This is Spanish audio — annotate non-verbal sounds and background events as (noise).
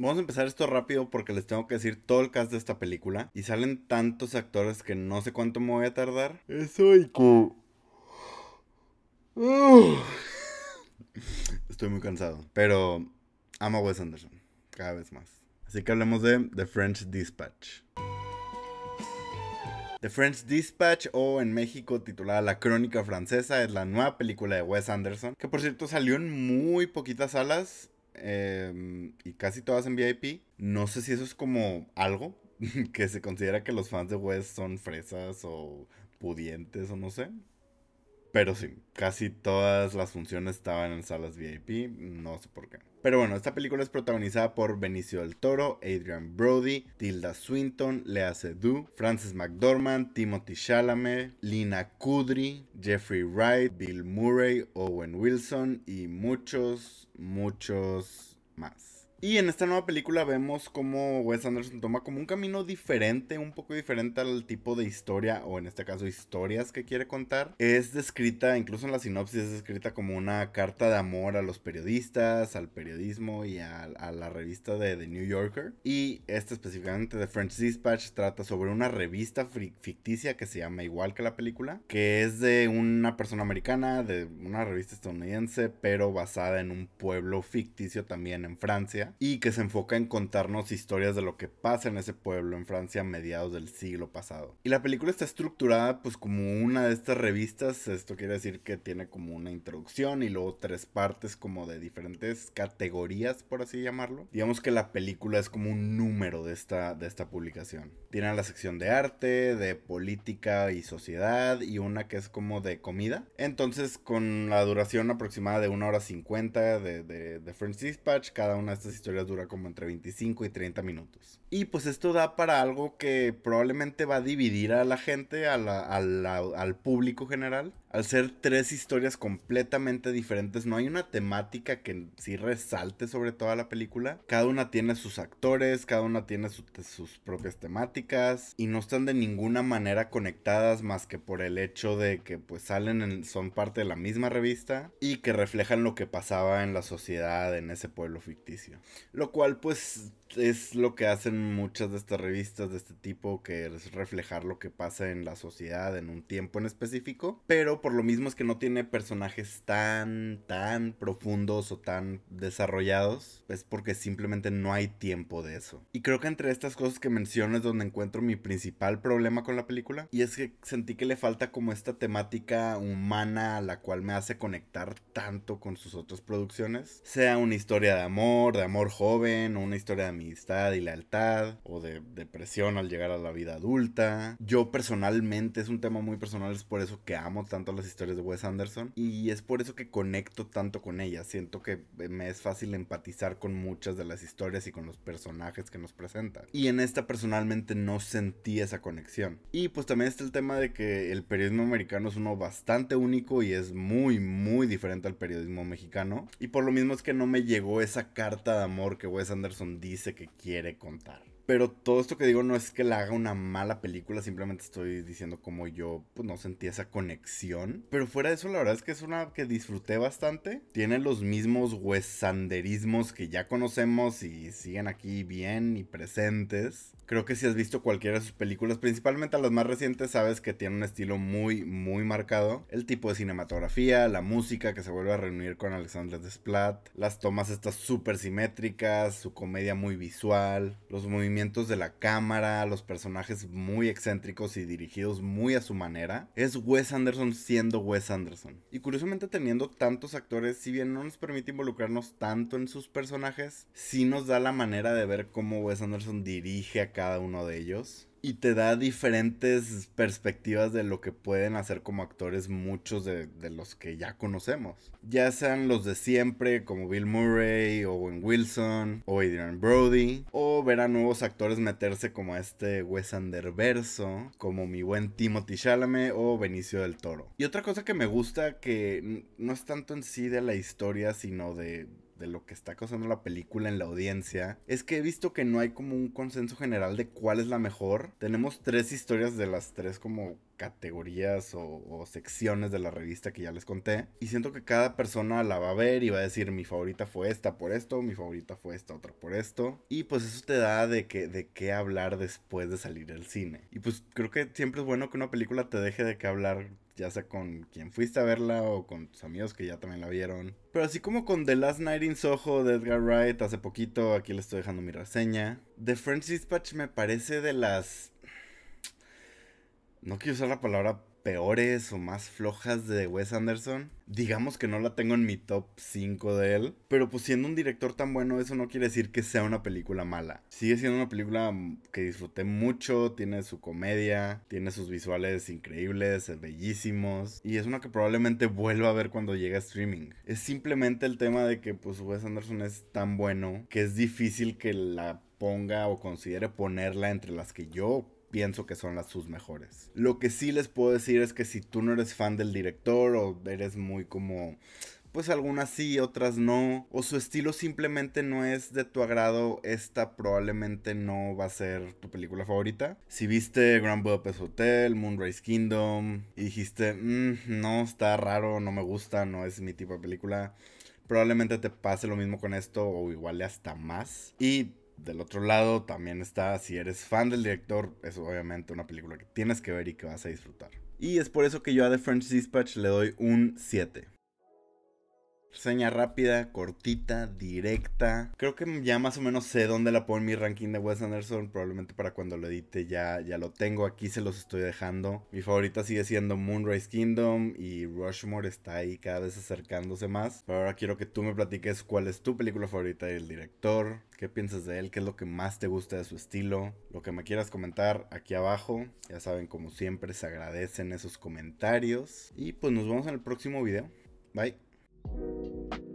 Vamos a empezar esto rápido porque les tengo que decir todo el cast de esta película. Y salen tantos actores que no sé cuánto me voy a tardar. Eso y que... Estoy muy cansado. Pero amo a Wes Anderson. Cada vez más. Así que hablemos de The French Dispatch. The French Dispatch o en México titulada La Crónica Francesa es la nueva película de Wes Anderson, que por cierto salió en muy poquitas salas Em, y casi todas en VIP. No sé si eso es como algo (laughs) que se considera que los fans de West son fresas o pudientes o no sé. Pero sí, casi todas las funciones estaban en salas VIP, no sé por qué. Pero bueno, esta película es protagonizada por Benicio del Toro, Adrian Brody, Tilda Swinton, Lea Seydoux, Frances McDormand, Timothy Chalamet, Lina Kudry, Jeffrey Wright, Bill Murray, Owen Wilson y muchos, muchos más. Y en esta nueva película vemos cómo Wes Anderson toma como un camino diferente, un poco diferente al tipo de historia, o en este caso historias que quiere contar. Es descrita, incluso en la sinopsis, es descrita como una carta de amor a los periodistas, al periodismo y a, a la revista de The New Yorker. Y esta específicamente de French Dispatch trata sobre una revista ficticia que se llama igual que la película, que es de una persona americana, de una revista estadounidense, pero basada en un pueblo ficticio también en Francia y que se enfoca en contarnos historias de lo que pasa en ese pueblo en Francia a mediados del siglo pasado. Y la película está estructurada pues como una de estas revistas, esto quiere decir que tiene como una introducción y luego tres partes como de diferentes categorías por así llamarlo. Digamos que la película es como un número de esta, de esta publicación. Tiene la sección de arte, de política y sociedad y una que es como de comida. Entonces con la duración aproximada de una hora 50 de, de, de French Dispatch, cada una de estas historia dura como entre 25 y 30 minutos. Y pues esto da para algo que probablemente va a dividir a la gente, al público general al ser tres historias completamente diferentes, no hay una temática que sí resalte sobre toda la película. Cada una tiene sus actores, cada una tiene sus propias temáticas y no están de ninguna manera conectadas más que por el hecho de que pues salen, en, son parte de la misma revista y que reflejan lo que pasaba en la sociedad en ese pueblo ficticio. Lo cual pues es lo que hacen muchas de estas revistas de este tipo, que es reflejar lo que pasa en la sociedad en un tiempo en específico, pero por lo mismo es que no tiene personajes tan, tan profundos o tan desarrollados, es porque simplemente no hay tiempo de eso. Y creo que entre estas cosas que menciono es donde encuentro mi principal problema con la película, y es que sentí que le falta como esta temática humana a la cual me hace conectar tanto con sus otras producciones, sea una historia de amor, de amor joven, o una historia de amistad y lealtad, o de depresión al llegar a la vida adulta. Yo personalmente, es un tema muy personal, es por eso que amo tanto las historias de Wes Anderson y es por eso que conecto tanto con ellas. Siento que me es fácil empatizar con muchas de las historias y con los personajes que nos presenta. Y en esta personalmente no sentí esa conexión. Y pues también está el tema de que el periodismo americano es uno bastante único y es muy, muy diferente al periodismo mexicano. Y por lo mismo es que no me llegó esa carta de amor que Wes Anderson dice que quiere contar. Pero todo esto que digo no es que la haga una mala película, simplemente estoy diciendo como yo pues, no sentí esa conexión. Pero fuera de eso, la verdad es que es una que disfruté bastante. Tiene los mismos huesanderismos que ya conocemos y siguen aquí bien y presentes. Creo que si has visto cualquiera de sus películas, principalmente a las más recientes, sabes que tiene un estilo muy, muy marcado. El tipo de cinematografía, la música que se vuelve a reunir con Alexandre Desplat, las tomas estas súper simétricas, su comedia muy visual, los movimientos de la cámara, los personajes muy excéntricos y dirigidos muy a su manera, es Wes Anderson siendo Wes Anderson. Y curiosamente teniendo tantos actores, si bien no nos permite involucrarnos tanto en sus personajes, sí nos da la manera de ver cómo Wes Anderson dirige a cada uno de ellos. Y te da diferentes perspectivas de lo que pueden hacer como actores muchos de, los que ya conocemos. Ya sean los de siempre como Bill Murray, Owen Wilson o Adrian Brody. O ver a nuevos actores meterse como este Wes Anderverso, como mi buen Timothy Chalamet o Benicio del Toro. Y otra cosa que me gusta que no es tanto en sí de la historia, sino de de lo que está causando la película en la audiencia, es que he visto que no hay como un consenso general de cuál es la mejor. Tenemos tres historias de las tres como categorías o, secciones de la revista que ya les conté. Y siento que cada persona la va a ver y va a decir mi favorita fue esta por esto, mi favorita fue esta otra por esto. Y pues eso te da de, de qué hablar después de salir del cine. Y pues creo que siempre es bueno que una película te deje de qué hablar ya sea con quien fuiste a verla o con tus amigos que ya también la vieron. Pero así como con The Last Night in Soho de Edgar Wright hace poquito, aquí les estoy dejando mi reseña. The French Dispatch me parece de las no quiero usar la palabra peores o más flojas de Wes Anderson. Digamos que no la tengo en mi top 5 de él. Pero pues siendo un director tan bueno, eso no quiere decir que sea una película mala. Sigue siendo una película que disfruté mucho, tiene su comedia, tiene sus visuales increíbles, bellísimos. Y es una que probablemente vuelva a ver cuando llegue a streaming. Es simplemente el tema de que pues Wes Anderson es tan bueno que es difícil que la ponga o considere ponerla entre las que yo pienso que son las sus mejores. Lo que sí les puedo decir es que si tú no eres fan del director o eres muy como pues algunas sí, otras no, o su estilo simplemente no es de tu agrado, esta probablemente no va a ser tu película favorita. Si viste Grand Budapest Hotel, Moonrise Kingdom y dijiste, mm, no, está raro, no me gusta, no es mi tipo de película, probablemente te pase lo mismo con esto o igual hasta más. Y del otro lado también está, si eres fan del director, es obviamente una película que tienes que ver y que vas a disfrutar. Y es por eso que yo a The French Dispatch le doy un 7. Seña rápida, cortita, directa. Creo que ya más o menos sé dónde la pongo en mi ranking de Wes Anderson. Probablemente para cuando lo edite ya, ya lo tengo. Aquí se los estoy dejando. Mi favorita sigue siendo Moonrise Kingdom y Rushmore está ahí cada vez acercándose más. Pero ahora quiero que tú me platiques cuál es tu película favorita del director. ¿Qué piensas de él? ¿Qué es lo que más te gusta de su estilo? Lo que me quieras comentar aquí abajo. Ya saben, como siempre, se agradecen esos comentarios. Y pues nos vemos en el próximo video. Bye. Thank you.